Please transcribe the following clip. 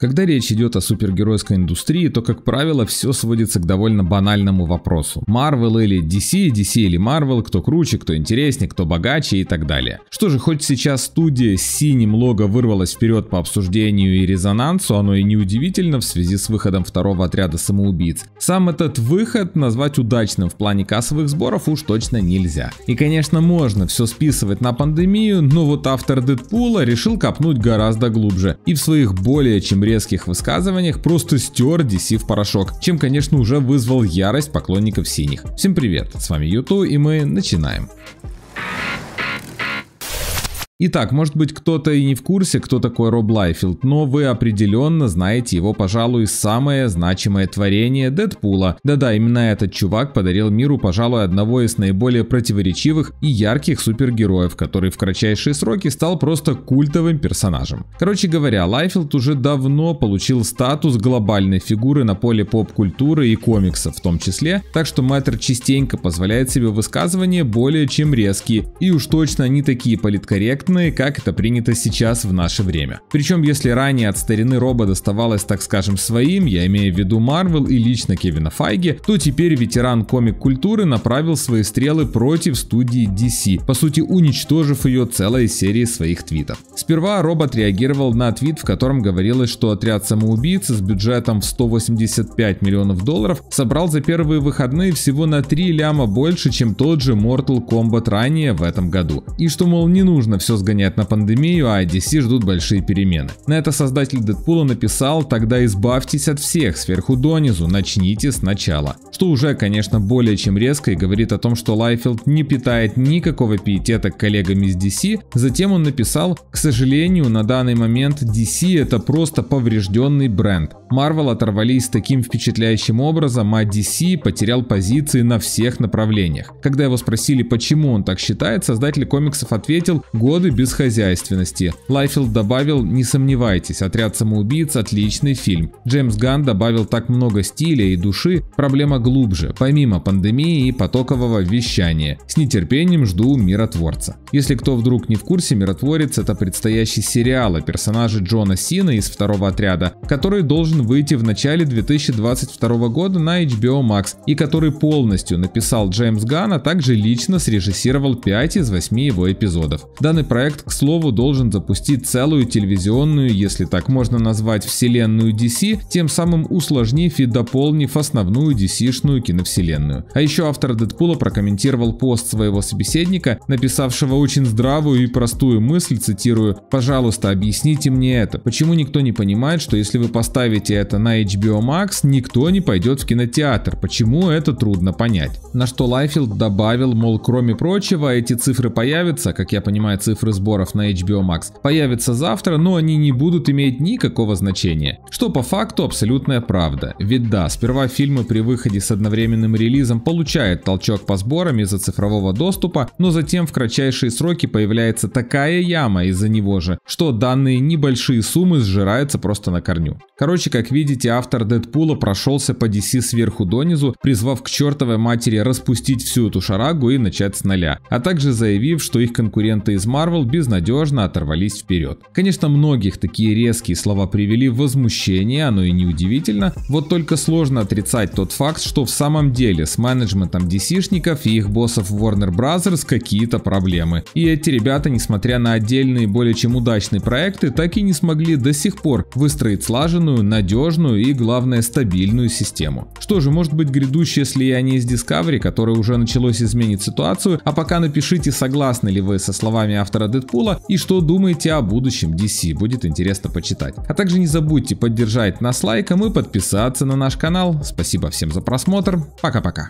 Когда речь идет о супергеройской индустрии, то, как правило, все сводится к довольно банальному вопросу. Marvel или DC, DC или Marvel, кто круче, кто интереснее, кто богаче и так далее. Что же, хоть сейчас студия с синим лого вырвалась вперед по обсуждению и резонансу, оно и неудивительно в связи с выходом второго отряда самоубийц. Сам этот выход назвать удачным в плане кассовых сборов уж точно нельзя. И, конечно, можно все списывать на пандемию, но вот автор Дэдпула решил копнуть гораздо глубже и в своих более чем резких высказываниях просто стер DC в порошок, чем, конечно, уже вызвал ярость поклонников синих. Всем привет, с вами Юту и мы начинаем. Итак, может быть кто-то и не в курсе, кто такой Роб Лайфилд, но вы определенно знаете его, пожалуй, самое значимое творение Дэдпула. Да-да, именно этот чувак подарил миру, пожалуй, одного из наиболее противоречивых и ярких супергероев, который в кратчайшие сроки стал просто культовым персонажем. Короче говоря, Лайфилд уже давно получил статус глобальной фигуры на поле поп-культуры и комиксов в том числе, так что Мэтр частенько позволяет себе высказывания более чем резкие, и уж точно они такие политкорректные, доступные, как это принято сейчас в наше время. Причем, если ранее от старины Роба доставалось, так скажем, своим, я имею в виду Марвел и лично Кевина Файги, то теперь ветеран комик-культуры направил свои стрелы против студии DC, по сути уничтожив ее целой серией своих твитов. Сперва Роб отреагировал на твит, в котором говорилось, что отряд самоубийц с бюджетом в 185 миллионов долларов собрал за первые выходные всего на 3 ляма больше, чем тот же Mortal Kombat ранее в этом году. И что, мол, не нужно все сгоняет на пандемию, а DC ждут большие перемены. На это создатель Дэдпула написал «Тогда избавьтесь от всех, сверху донизу, начните сначала». Что уже, конечно, более чем резко и говорит о том, что Лайфилд не питает никакого пиетета к коллегам из DC. Затем он написал «К сожалению, на данный момент DC это просто поврежденный бренд. Марвел оторвались таким впечатляющим образом, а DC потерял позиции на всех направлениях». Когда его спросили, почему он так считает, создатель комиксов ответил «Годы и бесхозяйственности. Лайфилд добавил «Не сомневайтесь, отряд самоубийц – отличный фильм». Джеймс Ганн добавил так много стиля и души, проблема глубже, помимо пандемии и потокового вещания. С нетерпением жду «Миротворца». Если кто вдруг не в курсе, «Миротворец» – это предстоящий сериал о персонаже Джона Сина из второго отряда, который должен выйти в начале 2022 года на HBO Max и который полностью написал Джеймс Ганн, а также лично срежиссировал 5 из 8 его эпизодов. Данный проект проект, к слову, должен запустить целую телевизионную, если так можно назвать, вселенную DC, тем самым усложнив и дополнив основную DC-шную киновселенную. А еще автор Дэдпула прокомментировал пост своего собеседника, написавшего очень здравую и простую мысль, цитирую, «Пожалуйста, объясните мне это. Почему никто не понимает, что если вы поставите это на HBO Max, никто не пойдет в кинотеатр? Почему это трудно понять?» На что Лайфилд добавил, мол, кроме прочего, эти цифры появятся, как я понимаю, цифры сборов на HBO Max появятся завтра, но они не будут иметь никакого значения. Что по факту абсолютная правда. Ведь да, сперва фильмы при выходе с одновременным релизом получают толчок по сборам из-за цифрового доступа, но затем в кратчайшие сроки появляется такая яма из-за него же, что данные небольшие суммы сжираются просто на корню. Короче, как видите, автор Дэдпула прошелся по DC сверху донизу, призвав к чертовой матери распустить всю эту шарагу и начать с нуля, а также заявив, что их конкуренты из Marvel Marvel безнадежно оторвались вперед. Конечно, многих такие резкие слова привели в возмущение, оно и неудивительно, вот только сложно отрицать тот факт, что в самом деле с менеджментом DC-шников и их боссов Warner Bros. какие-то проблемы. И эти ребята, несмотря на отдельные более чем удачные проекты, так и не смогли до сих пор выстроить слаженную, надежную и, главное, стабильную систему. Что же, может быть грядущее слияние с Discovery, которое уже началось изменить ситуацию, а пока напишите, согласны ли вы со словами автора автора Дэдпула и что думаете о будущем DC, будет интересно почитать. А также не забудьте поддержать нас лайком и подписаться на наш канал. Спасибо всем за просмотр, пока-пока.